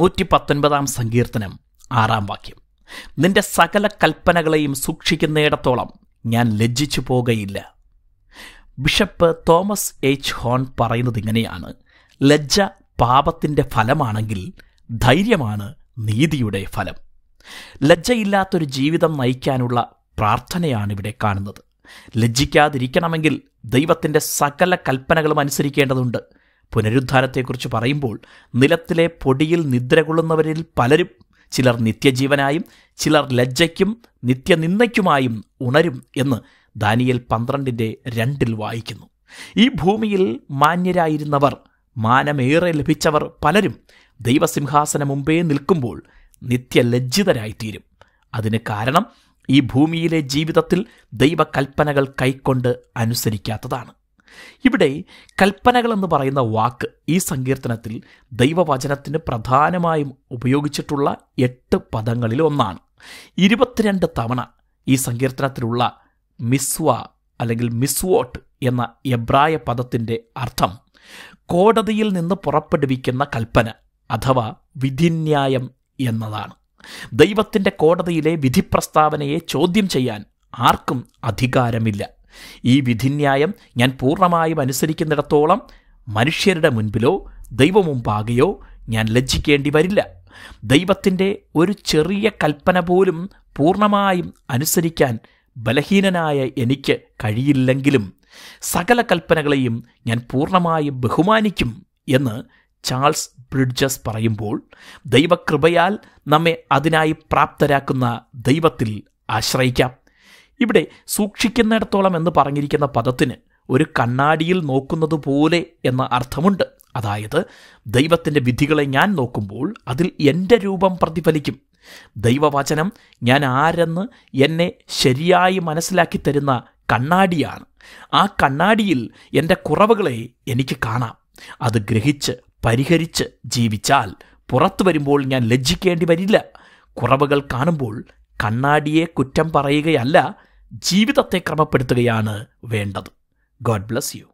നൂറ്റി പത്തൊൻപതാം സങ്കീർത്തനം ആറാം വാക്യം നിന്റെ സകല കൽപ്പനകളെയും സൂക്ഷിക്കുന്നിടത്തോളം ഞാൻ ലജ്ജിച്ചു പോകയില്ല ബിഷപ്പ് തോമസ് എച്ച് ഹോൺ പറയുന്നത് ഇങ്ങനെയാണ് ലജ്ജ പാപത്തിൻ്റെ ഫലമാണെങ്കിൽ ധൈര്യമാണ് നീതിയുടെ ഫലം ലജ്ജയില്ലാത്തൊരു ജീവിതം നയിക്കാനുള്ള പ്രാർത്ഥനയാണ് ഇവിടെ കാണുന്നത് ലജ്ജിക്കാതിരിക്കണമെങ്കിൽ ദൈവത്തിൻ്റെ സകല കൽപ്പനകളും അനുസരിക്കേണ്ടതുണ്ട് പുനരുദ്ധാനത്തെക്കുറിച്ച് പറയുമ്പോൾ നിലത്തിലെ പൊടിയിൽ നിദ്രകൊള്ളുന്നവരിൽ പലരും ചിലർ നിത്യജീവനായും ചിലർ ലജ്ജയ്ക്കും നിത്യനിന്ദയ്ക്കുമായും ഉണരും എന്ന് ദാനിയൽ പന്ത്രണ്ടിൻ്റെ രണ്ടിൽ വായിക്കുന്നു ഈ ഭൂമിയിൽ മാന്യരായിരുന്നവർ മാനമേറെ ലഭിച്ചവർ പലരും ദൈവസിംഹാസന മുമ്പേ നിൽക്കുമ്പോൾ നിത്യലജ്ജിതരായിത്തീരും അതിന് കാരണം ഈ ഭൂമിയിലെ ജീവിതത്തിൽ ദൈവകൽപ്പനകൾ കൈക്കൊണ്ട് അനുസരിക്കാത്തതാണ് ഇവിടെ കൽപ്പനകൾ എന്ന് പറയുന്ന വാക്ക് ഈ സങ്കീർത്തനത്തിൽ ദൈവവചനത്തിന് പ്രധാനമായും ഉപയോഗിച്ചിട്ടുള്ള എട്ട് പദങ്ങളിൽ ഒന്നാണ് ഇരുപത്തിരണ്ട് തവണ ഈ സങ്കീർത്തനത്തിലുള്ള മിസ്വ അല്ലെങ്കിൽ മിസ്വോട്ട് എന്ന എബ്രായ പദത്തിൻ്റെ അർത്ഥം കോടതിയിൽ നിന്ന് പുറപ്പെടുവിക്കുന്ന കൽപ്പന അഥവാ വിധിന്യായം എന്നതാണ് ദൈവത്തിൻ്റെ കോടതിയിലെ വിധിപ്രസ്താവനയെ ചോദ്യം ചെയ്യാൻ ആർക്കും അധികാരമില്ല ഈ വിധിന്യായം ഞാൻ പൂർണ്ണമായും അനുസരിക്കുന്നിടത്തോളം മനുഷ്യരുടെ മുൻപിലോ ദൈവമുമ്പാകെയോ ഞാൻ ലജ്ജിക്കേണ്ടി വരില്ല ദൈവത്തിൻ്റെ ഒരു ചെറിയ കൽപ്പന പോലും പൂർണ്ണമായും അനുസരിക്കാൻ ബലഹീനനായ എനിക്ക് കഴിയില്ലെങ്കിലും സകല കൽപ്പനകളെയും ഞാൻ പൂർണ്ണമായും ബഹുമാനിക്കും എന്ന് ചാൾസ് ബ്രിഡ്ജസ് പറയുമ്പോൾ ദൈവകൃപയാൽ നമ്മെ അതിനായി പ്രാപ്തരാക്കുന്ന ദൈവത്തിൽ ആശ്രയിക്കാം ഇവിടെ സൂക്ഷിക്കുന്നിടത്തോളം എന്ന് പറഞ്ഞിരിക്കുന്ന പദത്തിന് ഒരു കണ്ണാടിയിൽ നോക്കുന്നത് പോലെ എന്ന അർത്ഥമുണ്ട് അതായത് ദൈവത്തിൻ്റെ വിധികളെ ഞാൻ നോക്കുമ്പോൾ അതിൽ എൻ്റെ രൂപം പ്രതിഫലിക്കും ദൈവവചനം ഞാൻ ആരെന്ന് എന്നെ ശരിയായി മനസ്സിലാക്കി തരുന്ന കണ്ണാടിയാണ് ആ കണ്ണാടിയിൽ എൻ്റെ കുറവുകളെ എനിക്ക് കാണാം അത് ഗ്രഹിച്ച് പരിഹരിച്ച് ജീവിച്ചാൽ പുറത്തു വരുമ്പോൾ ഞാൻ ലജ്ജിക്കേണ്ടി വരില്ല കുറവുകൾ കാണുമ്പോൾ കണ്ണാടിയെ കുറ്റം പറയുകയല്ല ജീവിതത്തെ ക്രമപ്പെടുത്തുകയാണ് വേണ്ടത് ഗോഡ് ബ്ലസ് യു